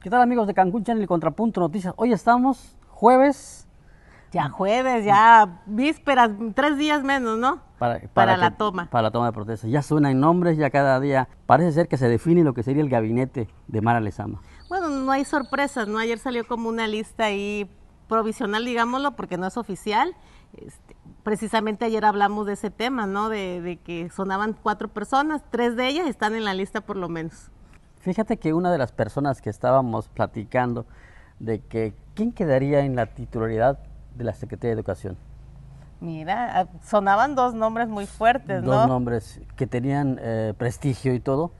¿Qué tal amigos de Cancún Channel y Contrapunto Noticias? Hoy estamos jueves. Ya jueves, ya vísperas, tres días menos, ¿no? Para, para, la toma. Para la toma de protesta. Ya suenan nombres, ya cada día. Parece ser que se define lo que sería el gabinete de Mara Lezama. Bueno, no hay sorpresas, ¿no? Ayer salió como una lista ahí provisional, digámoslo, porque no es oficial. Este, precisamente ayer hablamos de ese tema, ¿no? De, de que sonaban cuatro personas, tres de ellas están en la lista por lo menos. Fíjate que una de las personas que estábamos platicando de que quién quedaría en la titularidad de la Secretaría de Educación. Mira, ah, sonaban dos nombres muy fuertes, ¿no? Dos nombres que tenían eh, prestigio y todo,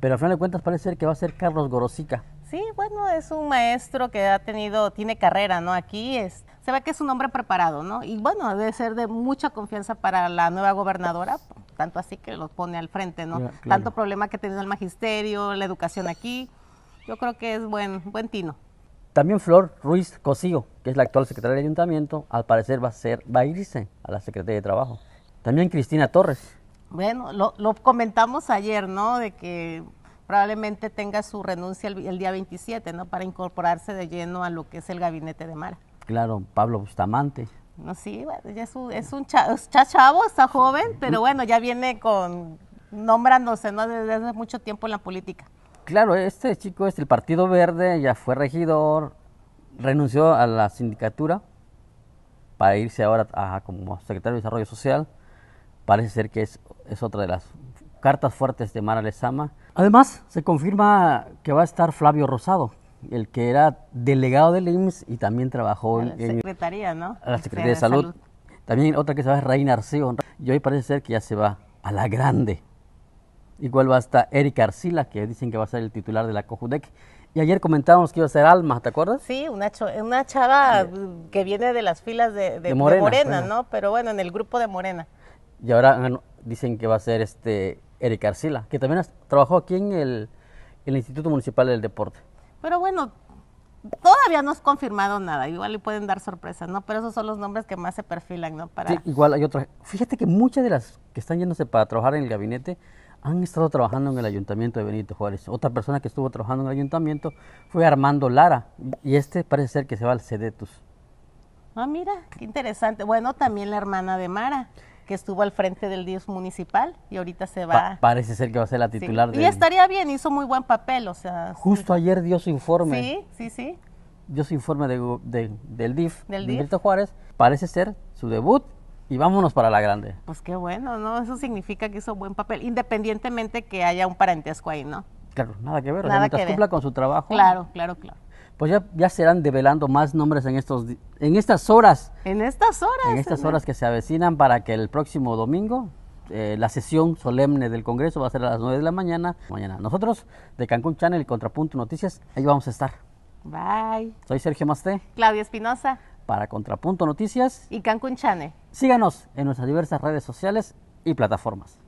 pero al final de cuentas parece ser que va a ser Carlos Gorosica. Sí, bueno, es un maestro que ha tenido, tiene carrera, ¿no? Aquí es, se ve que es un hombre preparado, ¿no? Y bueno, debe ser de mucha confianza para la nueva gobernadora, tanto así que los pone al frente, ¿no? Tanto problema que ha tenido el magisterio, la educación aquí, yo creo que es buen, buen tino. También Flor Ruiz Cosío, que es la actual secretaria de ayuntamiento, al parecer va a, ser, va a irse a la Secretaría de Trabajo. También Cristina Torres. Bueno, lo, comentamos ayer, ¿no? De que probablemente tenga su renuncia el, el, día 27, ¿no? Para incorporarse de lleno a lo que es el gabinete de Mara. Claro, Pablo Bustamante. No, sí, es un, chachavo, está joven, pero bueno, ya viene con nombrándose, ¿no? Desde hace mucho tiempo en la política. Claro, este chico es del Partido Verde, ya fue regidor, renunció a la sindicatura para irse ahora como secretario de Desarrollo Social. Parece ser que es, es otra de las cartas fuertes de Mara Lezama. Además, se confirma que va a estar Flavio Rosado, el que era delegado del IMSS y también trabajó en la Secretaría, la Secretaría de, salud. También otra que se va es Reina Arceo. Y hoy parece ser que ya se va a la grande. Igual va hasta Eric Arcila, que dicen que va a ser el titular de la COJUDEC. Y ayer comentábamos que iba a ser Alma, ¿te acuerdas? Sí, una, chava que viene de las filas de, Morena, ¿no? Pero bueno, en el grupo de Morena. Y ahora dicen que va a ser este Eric Arcila, que también trabajó aquí en el Instituto Municipal del Deporte. Pero bueno, todavía no es confirmado nada, igual le pueden dar sorpresas, ¿no? Pero esos son los nombres que más se perfilan, ¿no? Para... Sí, igual hay otra, Fíjate que muchas de las que están yéndose para trabajar en el gabinete han estado trabajando en el ayuntamiento de Benito Juárez. Otra persona que estuvo trabajando en el ayuntamiento fue Armando Lara, y este parece ser que se va al CEDETUS. Ah, mira, qué interesante. Bueno, también la hermana de Mara que estuvo al frente del DIF municipal y ahorita se va. parece ser que va a ser la titular. Sí. Y estaría bien, hizo muy buen papel, o sea. Justo ayer dio su informe. Sí, sí, sí. Dio su informe de, del DIF, del DIF? Juárez. Parece ser su debut y vámonos para la grande. Pues qué bueno, ¿no? Eso significa que hizo buen papel, independientemente que haya un parentesco ahí, ¿no? Claro, nada que ver, nada o sea, que cumpla con su trabajo. Claro, claro, claro pues ya, serán develando más nombres en, estos, en estas horas. En estas horas. En estas horas que se avecinan para que el próximo domingo eh, la sesión solemne del Congreso va a ser a las 9 de la mañana. Mañana nosotros de Cancún Channel y Contrapunto Noticias, ahí vamos a estar. Bye. Soy Sergio Masté. Claudia Espinosa. Para Contrapunto Noticias. Y Cancún Channel. Síganos en nuestras diversas redes sociales y plataformas.